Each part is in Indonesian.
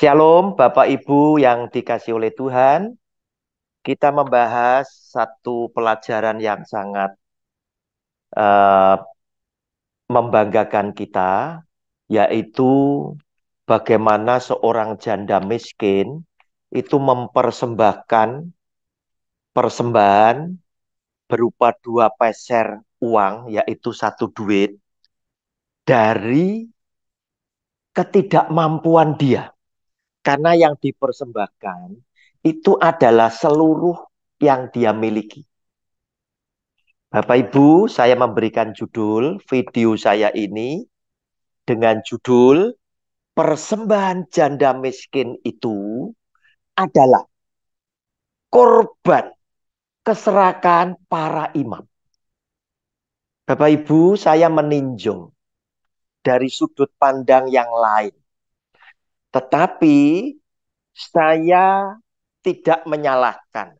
Shalom Bapak Ibu yang dikasih oleh Tuhan. Kita membahas satu pelajaran yang sangat uh, membanggakan kita, yaitu bagaimana seorang janda miskin itu mempersembahkan persembahan berupa dua peser uang, yaitu satu duit, dari ketidakmampuan dia karena yang dipersembahkan itu adalah seluruh yang dia miliki. Bapak Ibu, saya memberikan judul video saya ini dengan judul Persembahan Janda Miskin itu adalah korban keserakan para imam. Bapak Ibu, saya meninjau dari sudut pandang yang lain tetapi saya tidak menyalahkan.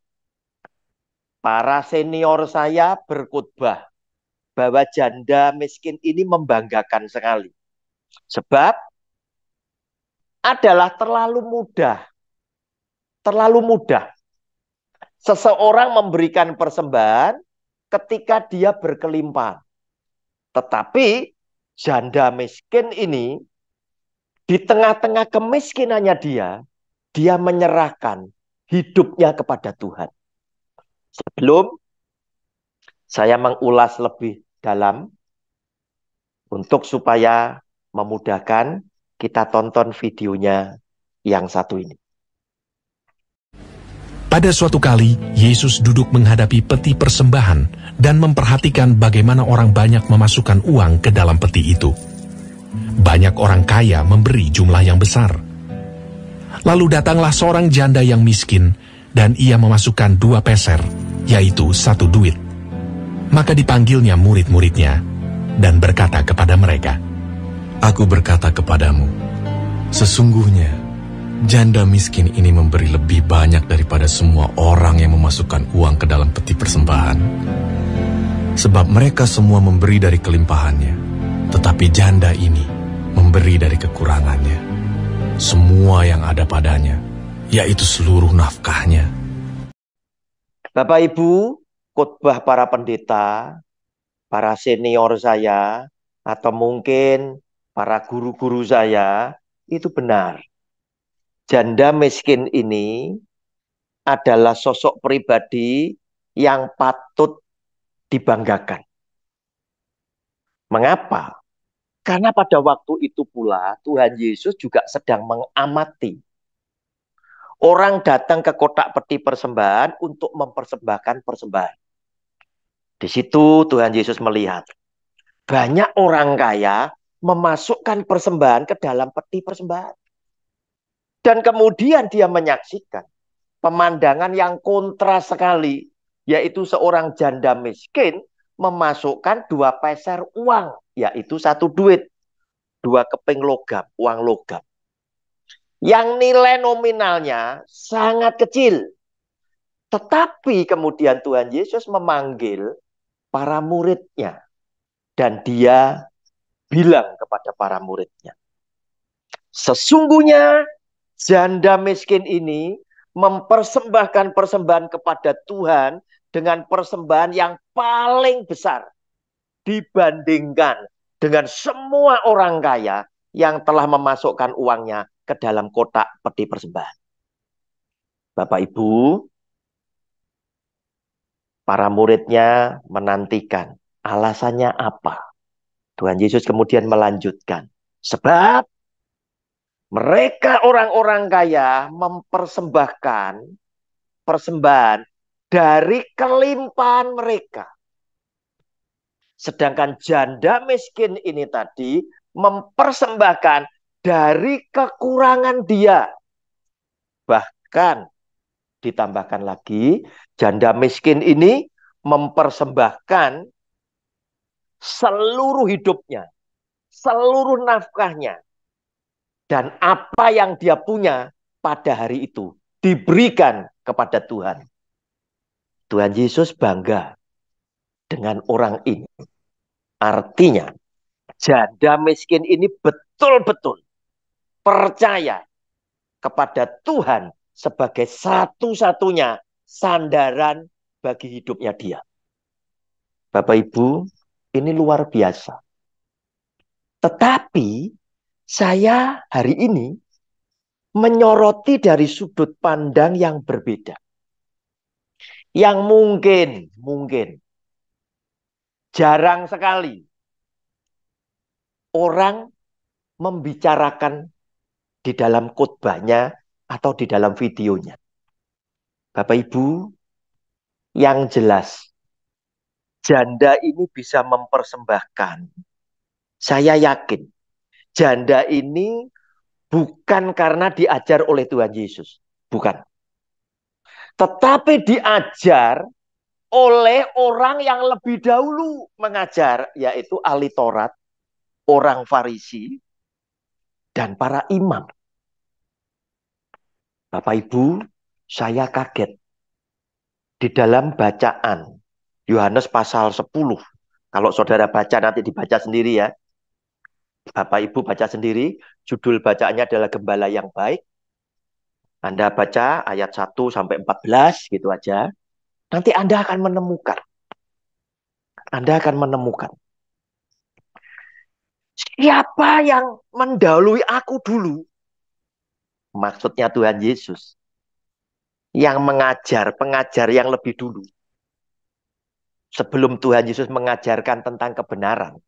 Para senior saya berkutbah bahwa janda miskin ini membanggakan sekali. Sebab adalah terlalu mudah. Terlalu mudah. Seseorang memberikan persembahan ketika dia berkelimpahan. Tetapi janda miskin ini di tengah-tengah kemiskinannya dia, dia menyerahkan hidupnya kepada Tuhan. Sebelum saya mengulas lebih dalam untuk supaya memudahkan kita tonton videonya yang satu ini. Pada suatu kali, Yesus duduk menghadapi peti persembahan dan memperhatikan bagaimana orang banyak memasukkan uang ke dalam peti itu. Banyak orang kaya memberi jumlah yang besar. Lalu datanglah seorang janda yang miskin, dan ia memasukkan dua peser, yaitu satu duit. Maka dipanggilnya murid-muridnya, dan berkata kepada mereka, Aku berkata kepadamu, sesungguhnya janda miskin ini memberi lebih banyak daripada semua orang yang memasukkan uang ke dalam peti persembahan, sebab mereka semua memberi dari kelimpahannya tetapi janda ini memberi dari kekurangannya. Semua yang ada padanya, yaitu seluruh nafkahnya. Bapak Ibu, khotbah para pendeta, para senior saya, atau mungkin para guru-guru saya, itu benar. Janda miskin ini adalah sosok pribadi yang patut dibanggakan. Mengapa? Karena pada waktu itu pula Tuhan Yesus juga sedang mengamati orang datang ke kotak peti persembahan untuk mempersembahkan persembahan. Di situ Tuhan Yesus melihat banyak orang kaya memasukkan persembahan ke dalam peti persembahan. Dan kemudian dia menyaksikan pemandangan yang kontras sekali, yaitu seorang janda miskin memasukkan dua peser uang, yaitu satu duit. Dua keping logam, uang logam. Yang nilai nominalnya sangat kecil. Tetapi kemudian Tuhan Yesus memanggil para muridnya. Dan dia bilang kepada para muridnya. Sesungguhnya janda miskin ini mempersembahkan persembahan kepada Tuhan dengan persembahan yang paling besar dibandingkan dengan semua orang kaya yang telah memasukkan uangnya ke dalam kotak peti persembahan. Bapak Ibu, para muridnya menantikan alasannya apa. Tuhan Yesus kemudian melanjutkan, sebab mereka orang-orang kaya mempersembahkan persembahan dari kelimpahan mereka. Sedangkan janda miskin ini tadi mempersembahkan dari kekurangan dia. Bahkan ditambahkan lagi, janda miskin ini mempersembahkan seluruh hidupnya, seluruh nafkahnya, dan apa yang dia punya pada hari itu diberikan kepada Tuhan. Tuhan Yesus bangga dengan orang ini. Artinya, janda miskin ini betul-betul percaya kepada Tuhan sebagai satu-satunya sandaran bagi hidupnya dia. Bapak Ibu, ini luar biasa. Tetapi saya hari ini menyoroti dari sudut pandang yang berbeda yang mungkin mungkin jarang sekali orang membicarakan di dalam khotbahnya atau di dalam videonya. Bapak Ibu, yang jelas janda ini bisa mempersembahkan. Saya yakin janda ini bukan karena diajar oleh Tuhan Yesus, bukan. Tetapi diajar oleh orang yang lebih dahulu mengajar, yaitu ahli Taurat, orang Farisi, dan para imam. Bapak Ibu, saya kaget. Di dalam bacaan Yohanes pasal 10, kalau saudara baca nanti dibaca sendiri ya. Bapak Ibu baca sendiri, judul bacaannya adalah Gembala yang Baik. Anda baca ayat 1 sampai 14 gitu aja. Nanti Anda akan menemukan. Anda akan menemukan. Siapa yang mendahului aku dulu? Maksudnya Tuhan Yesus. Yang mengajar, pengajar yang lebih dulu. Sebelum Tuhan Yesus mengajarkan tentang kebenaran.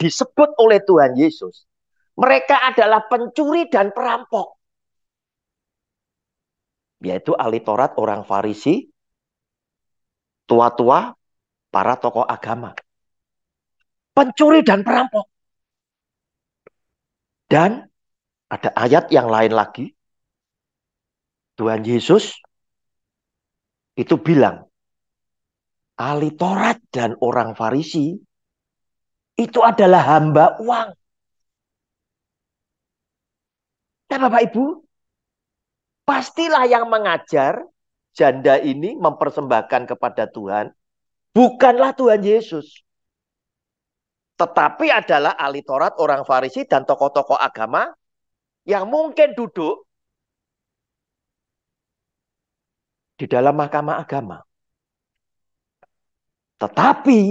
Disebut oleh Tuhan Yesus. Mereka adalah pencuri dan perampok yaitu ahli Taurat orang Farisi, tua-tua, para tokoh agama, pencuri dan perampok. Dan ada ayat yang lain lagi. Tuhan Yesus itu bilang, ahli Taurat dan orang Farisi itu adalah hamba uang. Nah Bapak Ibu, Pastilah yang mengajar janda ini mempersembahkan kepada Tuhan bukanlah Tuhan Yesus. Tetapi adalah ahli Taurat, orang Farisi, dan tokoh-tokoh agama yang mungkin duduk di dalam mahkamah agama. Tetapi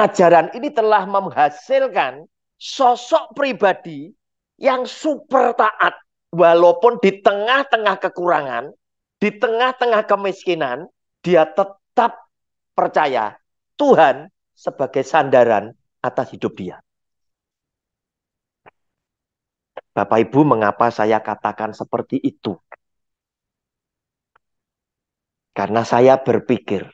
ajaran ini telah menghasilkan sosok pribadi yang super taat walaupun di tengah-tengah kekurangan, di tengah-tengah kemiskinan, dia tetap percaya Tuhan sebagai sandaran atas hidup dia. Bapak Ibu, mengapa saya katakan seperti itu? Karena saya berpikir,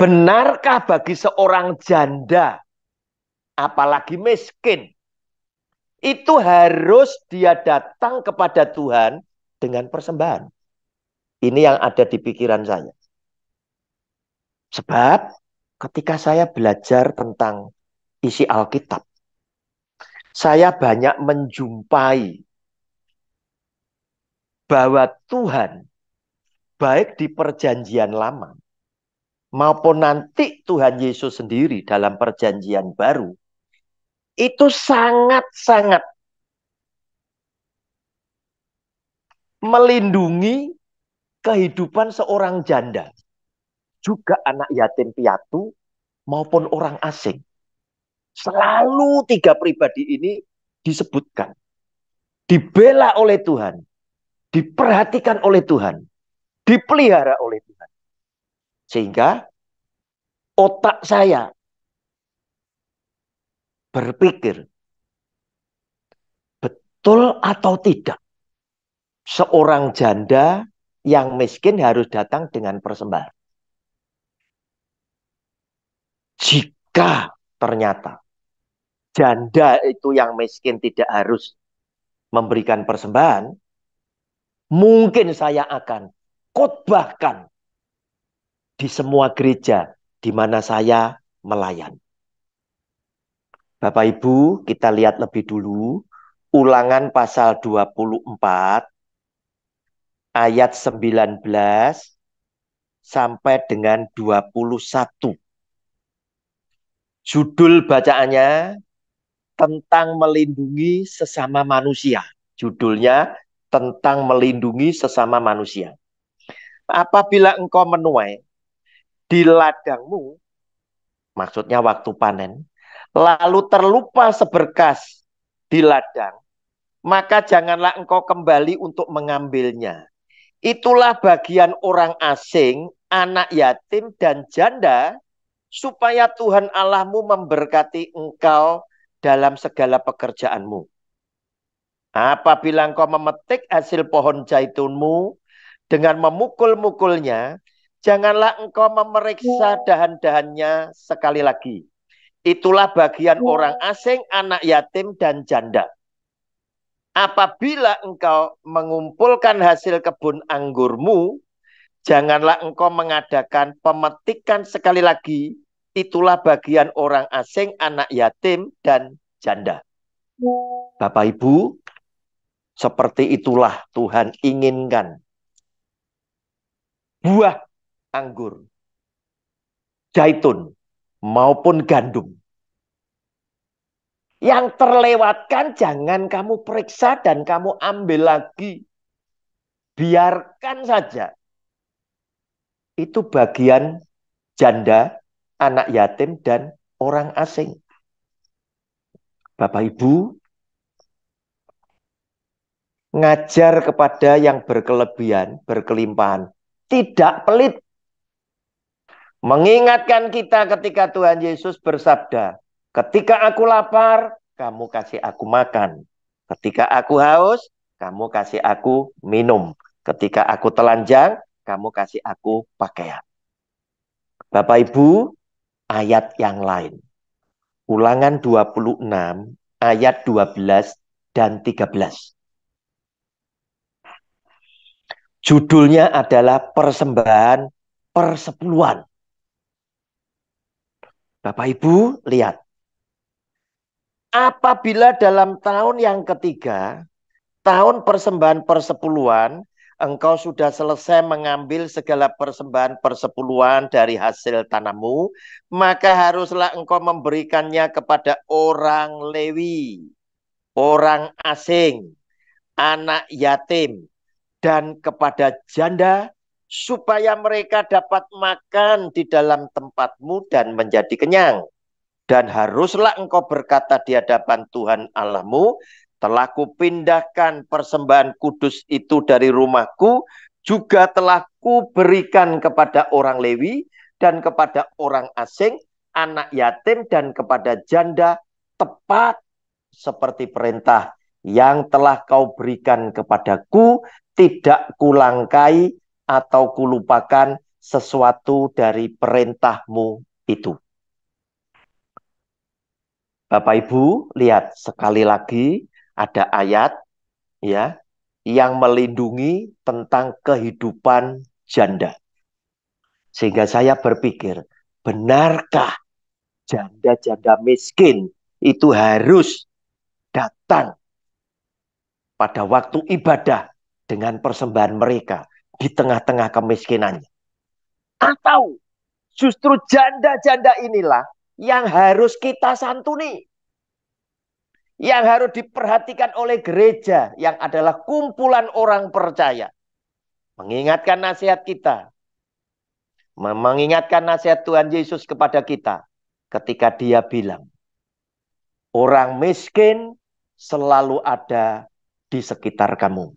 benarkah bagi seorang janda, apalagi miskin, itu harus dia datang kepada Tuhan dengan persembahan. Ini yang ada di pikiran saya. Sebab ketika saya belajar tentang isi Alkitab, saya banyak menjumpai bahwa Tuhan baik di perjanjian lama maupun nanti Tuhan Yesus sendiri dalam perjanjian baru itu sangat-sangat melindungi kehidupan seorang janda, juga anak yatim piatu maupun orang asing. Selalu tiga pribadi ini disebutkan, dibela oleh Tuhan, diperhatikan oleh Tuhan, dipelihara oleh Tuhan. Sehingga otak saya berpikir betul atau tidak seorang janda yang miskin harus datang dengan persembahan. Jika ternyata janda itu yang miskin tidak harus memberikan persembahan, mungkin saya akan khotbahkan di semua gereja di mana saya melayani. Bapak Ibu, kita lihat lebih dulu ulangan pasal 24 ayat 19 sampai dengan 21. Judul bacaannya tentang melindungi sesama manusia. Judulnya tentang melindungi sesama manusia. Apabila engkau menuai di ladangmu, maksudnya waktu panen, lalu terlupa seberkas di ladang, maka janganlah engkau kembali untuk mengambilnya. Itulah bagian orang asing, anak yatim, dan janda, supaya Tuhan Allahmu memberkati engkau dalam segala pekerjaanmu. Apabila engkau memetik hasil pohon zaitunmu dengan memukul-mukulnya, janganlah engkau memeriksa dahan-dahannya sekali lagi. Itulah bagian iya. orang asing, anak yatim, dan janda. Apabila engkau mengumpulkan hasil kebun anggurmu, janganlah engkau mengadakan pemetikan sekali lagi. Itulah bagian orang asing, anak yatim, dan janda. Bapak Ibu, seperti itulah Tuhan inginkan. Buah anggur, jaitun, maupun gandum. Yang terlewatkan jangan kamu periksa dan kamu ambil lagi. Biarkan saja. Itu bagian janda, anak yatim, dan orang asing. Bapak Ibu, ngajar kepada yang berkelebihan, berkelimpahan. Tidak pelit. Mengingatkan kita ketika Tuhan Yesus bersabda, ketika aku lapar, kamu kasih aku makan. Ketika aku haus, kamu kasih aku minum. Ketika aku telanjang, kamu kasih aku pakaian. Bapak Ibu, ayat yang lain. Ulangan 26 ayat 12 dan 13. Judulnya adalah persembahan persepuluhan. Bapak Ibu, lihat. Apabila dalam tahun yang ketiga, tahun persembahan persepuluhan, engkau sudah selesai mengambil segala persembahan persepuluhan dari hasil tanammu, maka haruslah engkau memberikannya kepada orang Lewi, orang asing, anak yatim, dan kepada janda supaya mereka dapat makan di dalam tempatmu dan menjadi kenyang. Dan haruslah engkau berkata di hadapan Tuhan Allahmu, telah kupindahkan persembahan kudus itu dari rumahku, juga telah kuberikan kepada orang Lewi dan kepada orang asing, anak yatim dan kepada janda tepat seperti perintah yang telah kau berikan kepadaku, tidak kulangkai atau kulupakan sesuatu dari perintahmu itu. Bapak Ibu, lihat sekali lagi ada ayat ya yang melindungi tentang kehidupan janda. Sehingga saya berpikir, benarkah janda-janda miskin itu harus datang pada waktu ibadah dengan persembahan mereka di tengah-tengah kemiskinannya. Atau justru janda-janda inilah yang harus kita santuni. Yang harus diperhatikan oleh gereja yang adalah kumpulan orang percaya. Mengingatkan nasihat kita. Mengingatkan nasihat Tuhan Yesus kepada kita. Ketika dia bilang, orang miskin selalu ada di sekitar kamu.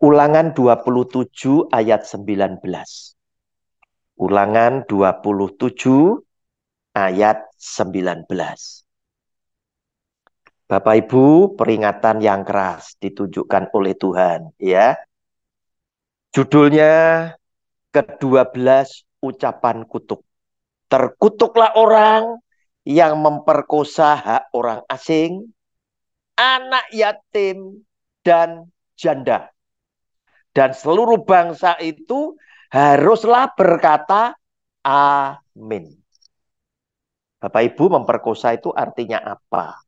Ulangan 27 ayat 19. Ulangan 27 ayat 19. Bapak Ibu, peringatan yang keras ditunjukkan oleh Tuhan, ya. Judulnya ke-12 ucapan kutuk. Terkutuklah orang yang memperkosa hak orang asing, anak yatim dan janda dan seluruh bangsa itu haruslah berkata amin. Bapak Ibu memperkosa itu artinya apa?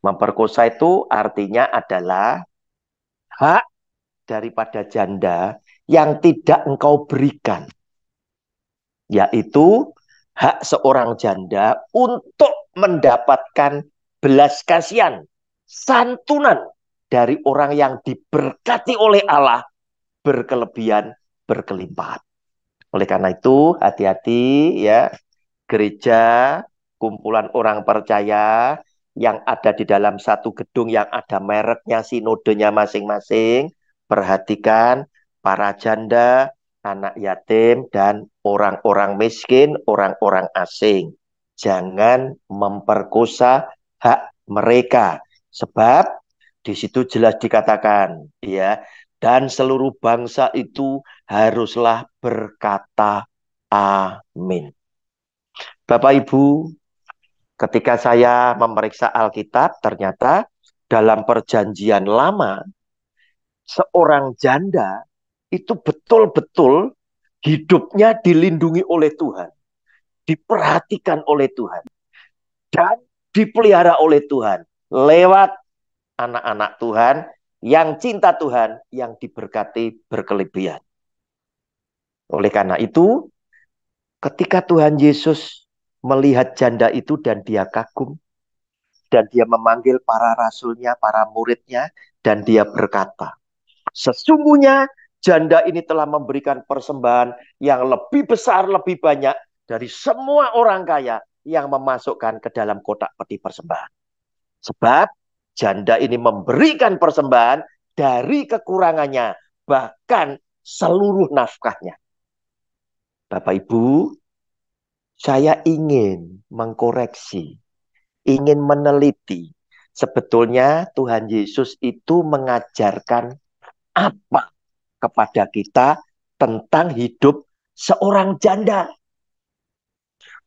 Memperkosa itu artinya adalah hak daripada janda yang tidak engkau berikan. Yaitu hak seorang janda untuk mendapatkan belas kasihan, santunan dari orang yang diberkati oleh Allah berkelebihan, berkelimpahan. Oleh karena itu, hati-hati ya, gereja, kumpulan orang percaya yang ada di dalam satu gedung yang ada mereknya, sinodenya masing-masing, perhatikan para janda, anak yatim, dan orang-orang miskin, orang-orang asing. Jangan memperkosa hak mereka. Sebab di situ jelas dikatakan, ya, dan seluruh bangsa itu haruslah berkata amin. Bapak Ibu, ketika saya memeriksa Alkitab ternyata dalam perjanjian lama seorang janda itu betul-betul hidupnya dilindungi oleh Tuhan, diperhatikan oleh Tuhan, dan dipelihara oleh Tuhan lewat anak-anak Tuhan yang cinta Tuhan, yang diberkati berkelebihan. Oleh karena itu, ketika Tuhan Yesus melihat janda itu dan dia kagum, dan dia memanggil para rasulnya, para muridnya, dan dia berkata, sesungguhnya janda ini telah memberikan persembahan yang lebih besar, lebih banyak dari semua orang kaya yang memasukkan ke dalam kotak peti persembahan. Sebab janda ini memberikan persembahan dari kekurangannya, bahkan seluruh nafkahnya. Bapak Ibu, saya ingin mengkoreksi, ingin meneliti. Sebetulnya Tuhan Yesus itu mengajarkan apa kepada kita tentang hidup seorang janda.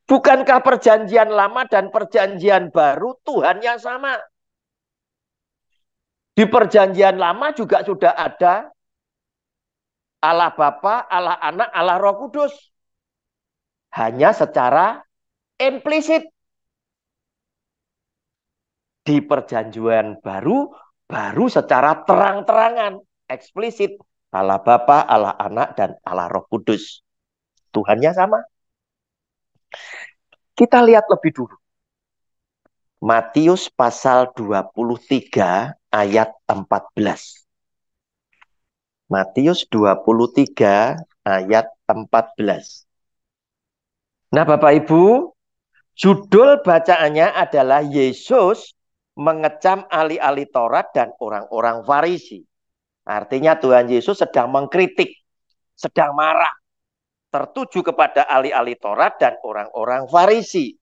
Bukankah perjanjian lama dan perjanjian baru Tuhan yang sama? Di perjanjian lama juga sudah ada Allah Bapa, Allah Anak, Allah Roh Kudus. Hanya secara implisit. Di perjanjian baru, baru secara terang-terangan, eksplisit. Allah Bapa, Allah Anak, dan Allah Roh Kudus. Tuhannya sama. Kita lihat lebih dulu. Matius pasal 23 ayat 14. Matius 23 ayat 14. Nah, Bapak Ibu, judul bacaannya adalah Yesus mengecam ahli-ahli Taurat dan orang-orang Farisi. Artinya Tuhan Yesus sedang mengkritik, sedang marah, tertuju kepada ahli-ahli Taurat dan orang-orang Farisi.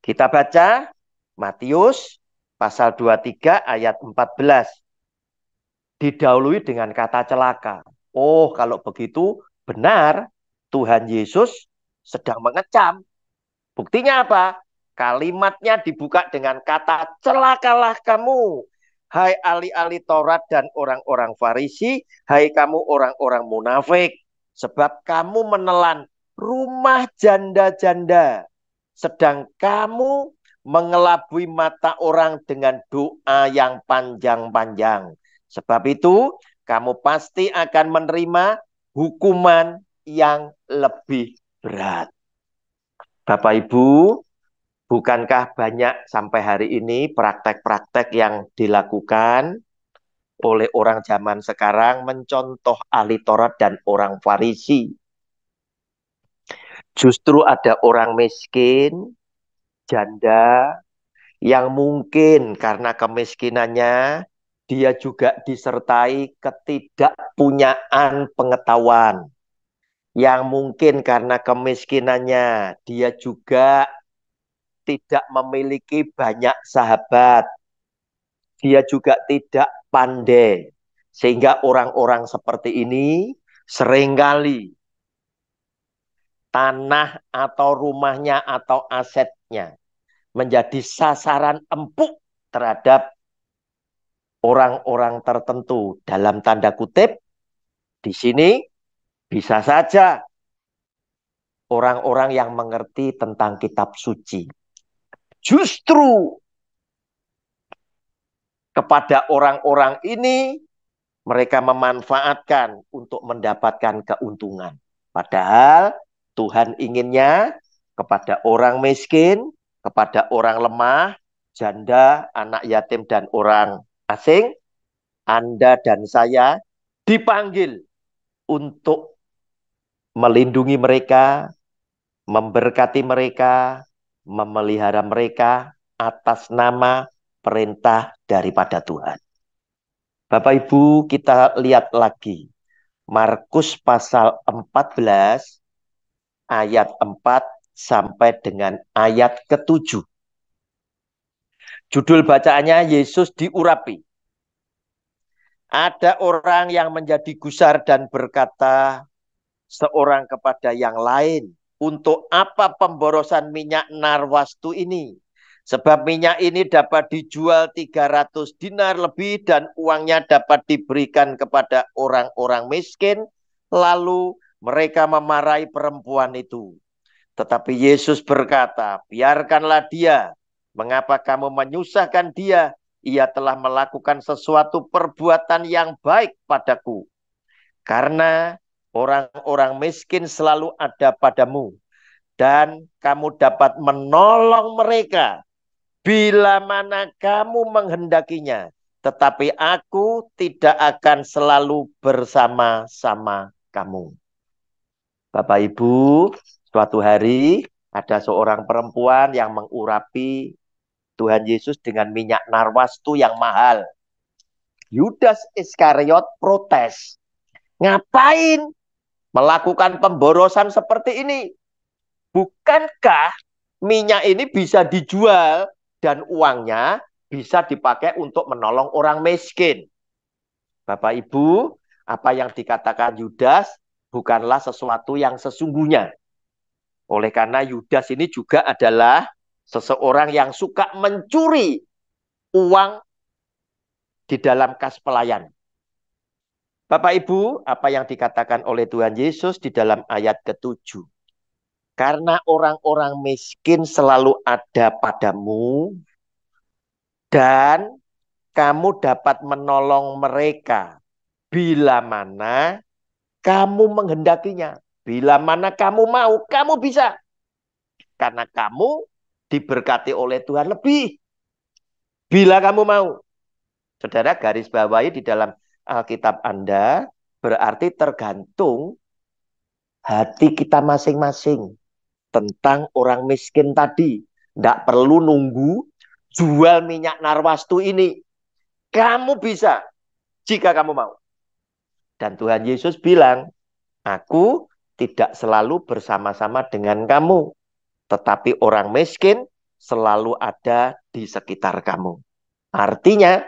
Kita baca Matius pasal 23 ayat 14 didahului dengan kata celaka. Oh, kalau begitu benar Tuhan Yesus sedang mengecam. Buktinya apa? Kalimatnya dibuka dengan kata celakalah kamu. Hai ahli-ahli Taurat dan orang-orang Farisi, hai kamu orang-orang munafik, sebab kamu menelan rumah janda-janda, sedang kamu mengelabui mata orang dengan doa yang panjang-panjang. Sebab itu, kamu pasti akan menerima hukuman yang lebih berat. Bapak Ibu, bukankah banyak sampai hari ini praktek-praktek yang dilakukan oleh orang zaman sekarang mencontoh ahli Taurat dan orang Farisi? Justru ada orang miskin janda yang mungkin karena kemiskinannya dia juga disertai ketidakpunyaan pengetahuan. Yang mungkin karena kemiskinannya dia juga tidak memiliki banyak sahabat. Dia juga tidak pandai. Sehingga orang-orang seperti ini seringkali tanah atau rumahnya atau aset menjadi sasaran empuk terhadap orang-orang tertentu dalam tanda kutip di sini bisa saja orang-orang yang mengerti tentang kitab suci justru kepada orang-orang ini mereka memanfaatkan untuk mendapatkan keuntungan padahal Tuhan inginnya kepada orang miskin, kepada orang lemah, janda, anak yatim, dan orang asing, Anda dan saya dipanggil untuk melindungi mereka, memberkati mereka, memelihara mereka atas nama perintah daripada Tuhan. Bapak Ibu, kita lihat lagi Markus pasal 14 ayat 4 sampai dengan ayat ketujuh. Judul bacaannya Yesus diurapi. Ada orang yang menjadi gusar dan berkata seorang kepada yang lain, untuk apa pemborosan minyak narwastu ini? Sebab minyak ini dapat dijual 300 dinar lebih dan uangnya dapat diberikan kepada orang-orang miskin. Lalu mereka memarahi perempuan itu. Tetapi Yesus berkata, biarkanlah dia. Mengapa kamu menyusahkan dia? Ia telah melakukan sesuatu perbuatan yang baik padaku. Karena orang-orang miskin selalu ada padamu. Dan kamu dapat menolong mereka bila mana kamu menghendakinya. Tetapi aku tidak akan selalu bersama-sama kamu. Bapak Ibu, Suatu hari ada seorang perempuan yang mengurapi Tuhan Yesus dengan minyak narwastu yang mahal. Yudas Iskariot protes. Ngapain melakukan pemborosan seperti ini? Bukankah minyak ini bisa dijual dan uangnya bisa dipakai untuk menolong orang miskin? Bapak Ibu, apa yang dikatakan Yudas bukanlah sesuatu yang sesungguhnya. Oleh karena Yudas ini juga adalah seseorang yang suka mencuri uang di dalam kas pelayan. Bapak Ibu, apa yang dikatakan oleh Tuhan Yesus di dalam ayat ke-7. Karena orang-orang miskin selalu ada padamu dan kamu dapat menolong mereka bila mana kamu menghendakinya. Bila mana kamu mau, kamu bisa. Karena kamu diberkati oleh Tuhan lebih. Bila kamu mau. Saudara garis bawahi di dalam Alkitab Anda berarti tergantung hati kita masing-masing tentang orang miskin tadi. Tidak perlu nunggu jual minyak narwastu ini. Kamu bisa jika kamu mau. Dan Tuhan Yesus bilang, aku tidak selalu bersama-sama dengan kamu, tetapi orang miskin selalu ada di sekitar kamu. Artinya,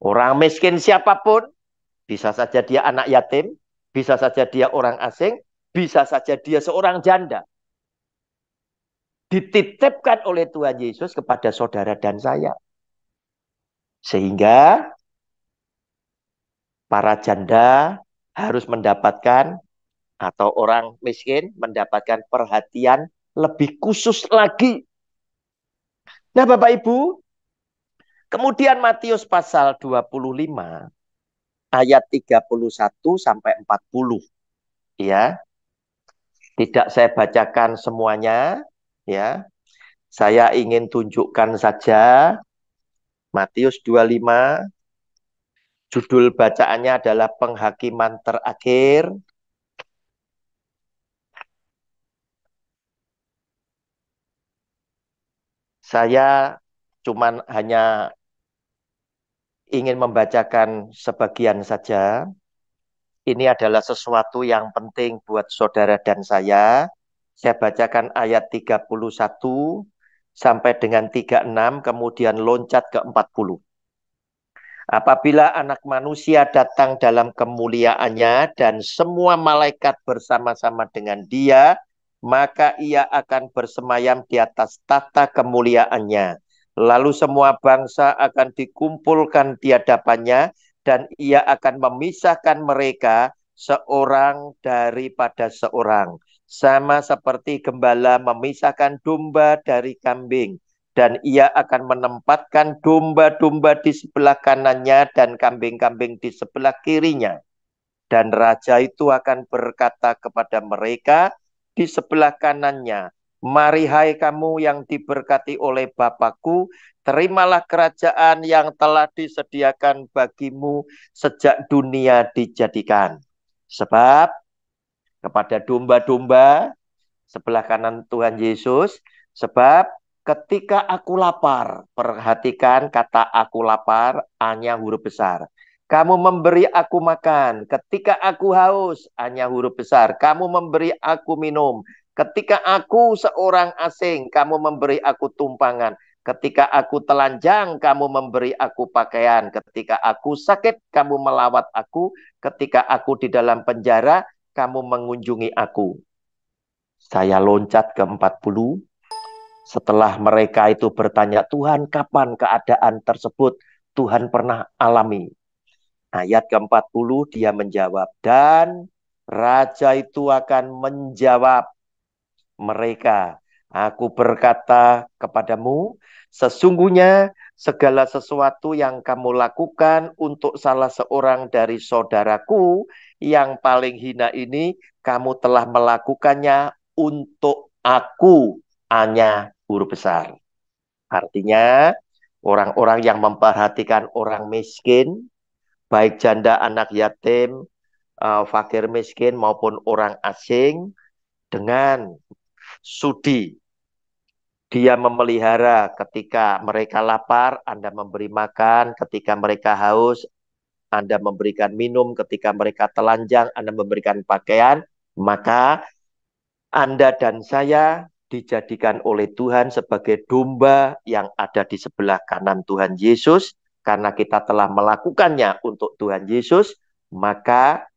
orang miskin siapapun, bisa saja dia anak yatim, bisa saja dia orang asing, bisa saja dia seorang janda. Dititipkan oleh Tuhan Yesus kepada saudara dan saya. Sehingga para janda harus mendapatkan atau orang miskin mendapatkan perhatian lebih khusus lagi. Nah, Bapak Ibu, kemudian Matius pasal 25 ayat 31 sampai 40. Ya. Tidak saya bacakan semuanya, ya. Saya ingin tunjukkan saja Matius 25 judul bacaannya adalah penghakiman terakhir Saya cuman hanya ingin membacakan sebagian saja. Ini adalah sesuatu yang penting buat saudara dan saya. Saya bacakan ayat 31 sampai dengan 36, kemudian loncat ke 40. Apabila anak manusia datang dalam kemuliaannya dan semua malaikat bersama-sama dengan dia, maka ia akan bersemayam di atas tata kemuliaannya. Lalu semua bangsa akan dikumpulkan di hadapannya dan ia akan memisahkan mereka seorang daripada seorang. Sama seperti gembala memisahkan domba dari kambing dan ia akan menempatkan domba-domba di sebelah kanannya dan kambing-kambing di sebelah kirinya. Dan raja itu akan berkata kepada mereka, di sebelah kanannya. Mari hai kamu yang diberkati oleh Bapakku, terimalah kerajaan yang telah disediakan bagimu sejak dunia dijadikan. Sebab kepada domba-domba sebelah kanan Tuhan Yesus, sebab ketika aku lapar, perhatikan kata aku lapar hanya huruf besar. Kamu memberi aku makan ketika aku haus, hanya huruf besar. Kamu memberi aku minum ketika aku seorang asing, kamu memberi aku tumpangan. Ketika aku telanjang, kamu memberi aku pakaian. Ketika aku sakit, kamu melawat aku. Ketika aku di dalam penjara, kamu mengunjungi aku. Saya loncat ke 40. Setelah mereka itu bertanya, Tuhan kapan keadaan tersebut Tuhan pernah alami? Ayat ke-40 dia menjawab dan raja itu akan menjawab mereka Aku berkata kepadamu, sesungguhnya segala sesuatu yang kamu lakukan untuk salah seorang dari saudaraku yang paling hina ini, kamu telah melakukannya untuk aku, hanya huruf besar. Artinya, orang-orang yang memperhatikan orang miskin, baik janda, anak yatim, uh, fakir miskin maupun orang asing dengan sudi. Dia memelihara ketika mereka lapar, Anda memberi makan, ketika mereka haus, Anda memberikan minum, ketika mereka telanjang, Anda memberikan pakaian, maka Anda dan saya dijadikan oleh Tuhan sebagai domba yang ada di sebelah kanan Tuhan Yesus karena kita telah melakukannya untuk Tuhan Yesus, maka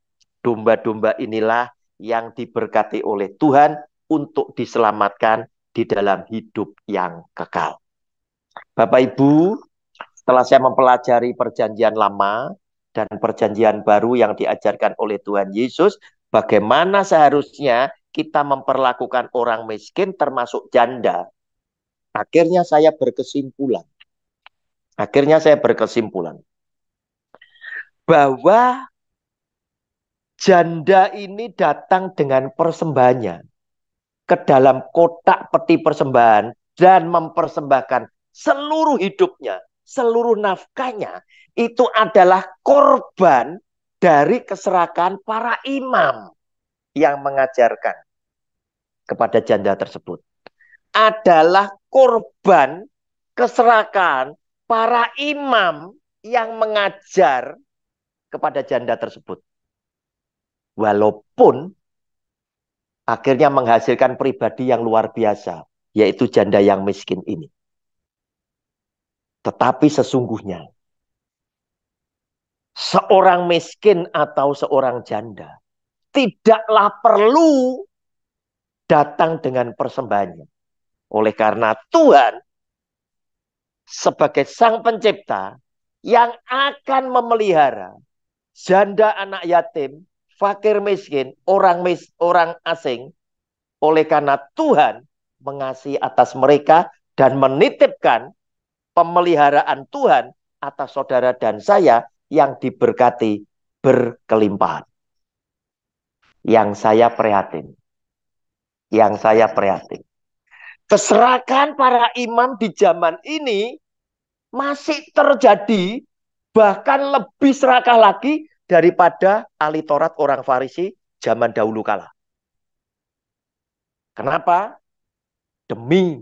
domba-domba inilah yang diberkati oleh Tuhan untuk diselamatkan di dalam hidup yang kekal. Bapak Ibu, setelah saya mempelajari perjanjian lama dan perjanjian baru yang diajarkan oleh Tuhan Yesus, bagaimana seharusnya kita memperlakukan orang miskin termasuk janda. Akhirnya saya berkesimpulan Akhirnya saya berkesimpulan bahwa janda ini datang dengan persembahannya ke dalam kotak peti persembahan dan mempersembahkan seluruh hidupnya, seluruh nafkahnya itu adalah korban dari keserakan para imam yang mengajarkan kepada janda tersebut adalah korban keserakan para imam yang mengajar kepada janda tersebut. Walaupun akhirnya menghasilkan pribadi yang luar biasa, yaitu janda yang miskin ini. Tetapi sesungguhnya, seorang miskin atau seorang janda tidaklah perlu datang dengan persembahannya. Oleh karena Tuhan sebagai sang pencipta yang akan memelihara janda anak yatim, fakir miskin, orang mis, orang asing oleh karena Tuhan mengasihi atas mereka dan menitipkan pemeliharaan Tuhan atas saudara dan saya yang diberkati berkelimpahan. Yang saya prihatin. Yang saya prihatin. Keserakan para imam di zaman ini masih terjadi bahkan lebih serakah lagi daripada ahli Taurat orang Farisi zaman dahulu kala. Kenapa? Demi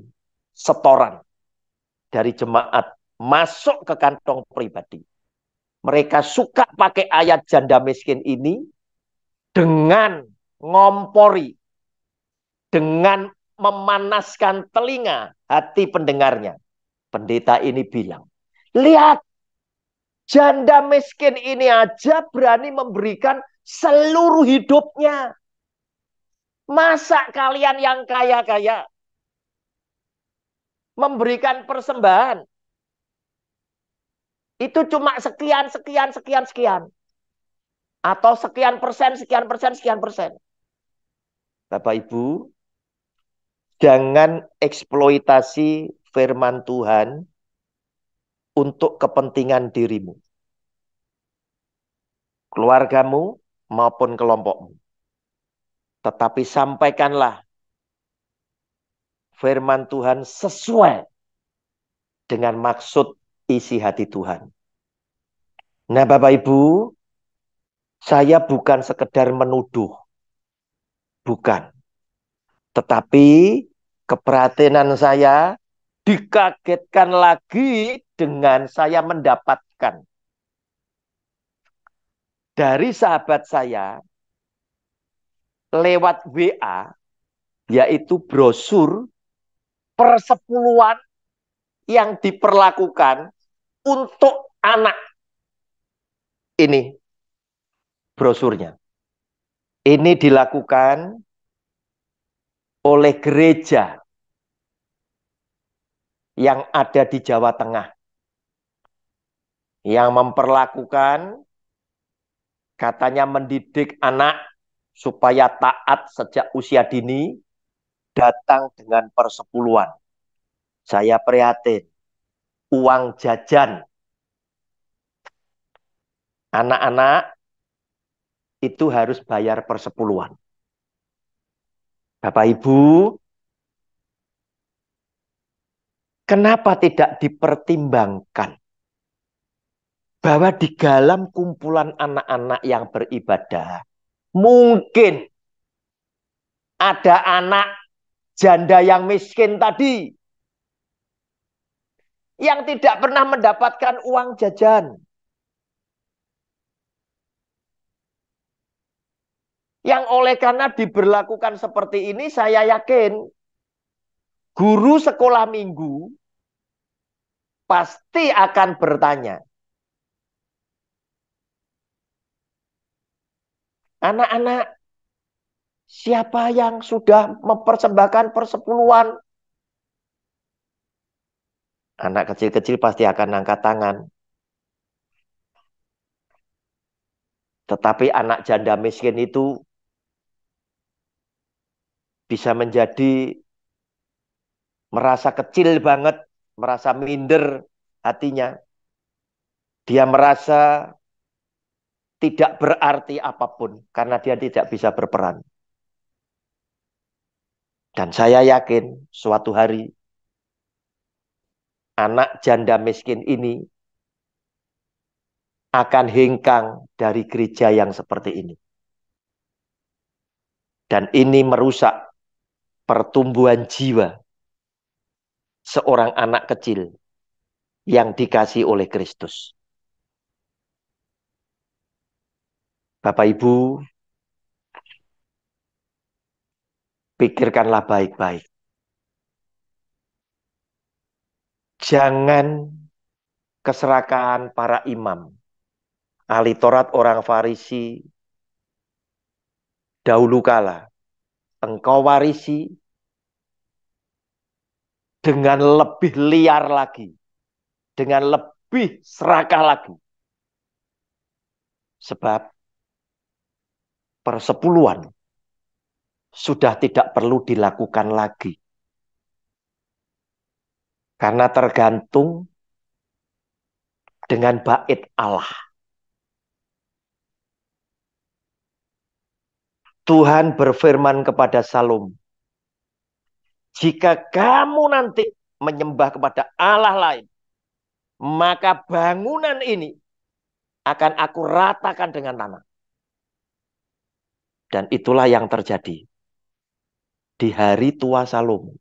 setoran dari jemaat masuk ke kantong pribadi. Mereka suka pakai ayat janda miskin ini dengan ngompori, dengan memanaskan telinga hati pendengarnya. Pendeta ini bilang, lihat janda miskin ini aja berani memberikan seluruh hidupnya. Masa kalian yang kaya-kaya memberikan persembahan? Itu cuma sekian, sekian, sekian, sekian. Atau sekian persen, sekian persen, sekian persen. Bapak Ibu, jangan eksploitasi firman Tuhan untuk kepentingan dirimu, keluargamu, maupun kelompokmu. Tetapi sampaikanlah firman Tuhan sesuai dengan maksud isi hati Tuhan. Nah Bapak Ibu, saya bukan sekedar menuduh. Bukan. Tetapi keprihatinan saya dikagetkan lagi dengan saya mendapatkan dari sahabat saya lewat WA yaitu brosur persepuluhan yang diperlakukan untuk anak ini brosurnya. Ini dilakukan oleh gereja yang ada di Jawa Tengah yang memperlakukan katanya mendidik anak supaya taat sejak usia dini datang dengan persepuluhan. Saya prihatin. Uang jajan anak-anak itu harus bayar persepuluhan. Bapak Ibu, kenapa tidak dipertimbangkan bahwa di dalam kumpulan anak-anak yang beribadah mungkin ada anak janda yang miskin tadi yang tidak pernah mendapatkan uang jajan. Yang oleh karena diberlakukan seperti ini, saya yakin guru sekolah minggu pasti akan bertanya. Anak-anak, siapa yang sudah mempersembahkan persepuluhan? Anak kecil-kecil pasti akan angkat tangan. Tetapi anak janda miskin itu bisa menjadi merasa kecil banget, merasa minder hatinya. Dia merasa tidak berarti apapun karena dia tidak bisa berperan. Dan saya yakin suatu hari anak janda miskin ini akan hengkang dari gereja yang seperti ini. Dan ini merusak pertumbuhan jiwa seorang anak kecil yang dikasih oleh Kristus. Bapak Ibu, pikirkanlah baik-baik. Jangan keserakahan para imam, ahli Taurat orang Farisi, dahulu kala engkau warisi dengan lebih liar lagi, dengan lebih serakah lagi. Sebab persepuluhan sudah tidak perlu dilakukan lagi. Karena tergantung dengan bait Allah. Tuhan berfirman kepada Salom, jika kamu nanti menyembah kepada Allah lain, maka bangunan ini akan aku ratakan dengan tanah. Dan itulah yang terjadi di hari tua Salomo.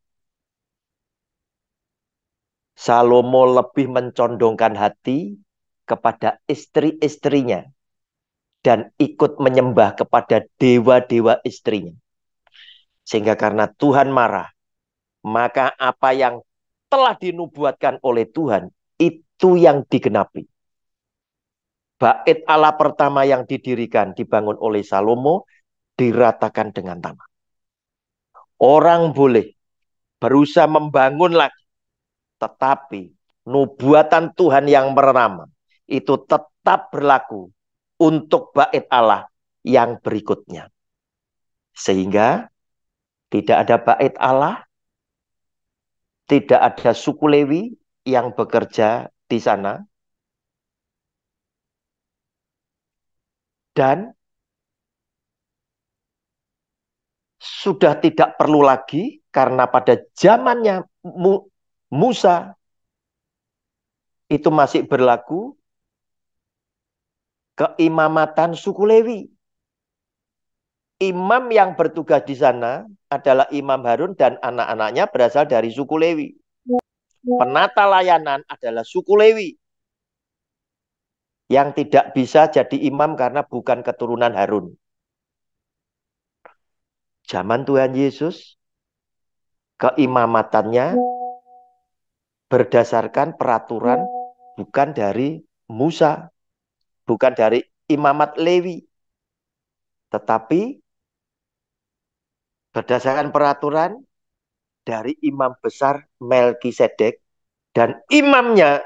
Salomo lebih mencondongkan hati kepada istri-istrinya dan ikut menyembah kepada dewa-dewa istrinya. Sehingga karena Tuhan marah, maka apa yang telah dinubuatkan oleh Tuhan itu yang digenapi. Bait Allah pertama yang didirikan dibangun oleh Salomo diratakan dengan tanah. Orang boleh berusaha membangun lagi, tetapi nubuatan Tuhan yang merenam itu tetap berlaku untuk bait Allah yang berikutnya. Sehingga tidak ada bait Allah tidak ada suku Lewi yang bekerja di sana. Dan sudah tidak perlu lagi karena pada zamannya Musa itu masih berlaku keimamatan suku Lewi. Imam yang bertugas di sana adalah Imam Harun dan anak-anaknya berasal dari suku Lewi. Penata layanan adalah suku Lewi yang tidak bisa jadi imam karena bukan keturunan Harun. Zaman Tuhan Yesus, keimamatannya berdasarkan peraturan bukan dari Musa, bukan dari imamat Lewi, tetapi berdasarkan peraturan dari imam besar Melkisedek dan imamnya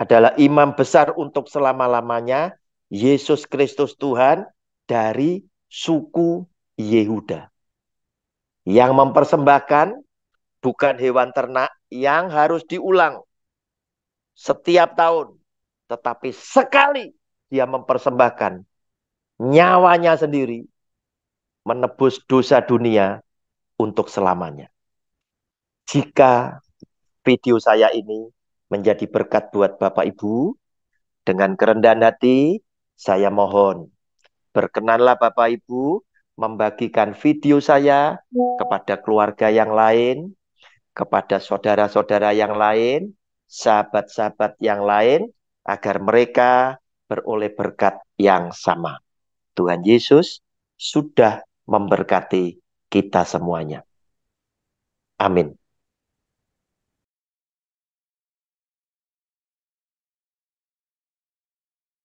adalah imam besar untuk selama-lamanya Yesus Kristus Tuhan dari suku Yehuda yang mempersembahkan bukan hewan ternak yang harus diulang setiap tahun tetapi sekali dia mempersembahkan nyawanya sendiri menebus dosa dunia untuk selamanya. Jika video saya ini menjadi berkat buat Bapak Ibu, dengan kerendahan hati saya mohon berkenanlah Bapak Ibu membagikan video saya kepada keluarga yang lain, kepada saudara-saudara yang lain, sahabat-sahabat yang lain, agar mereka beroleh berkat yang sama. Tuhan Yesus sudah memberkati kita semuanya. Amin.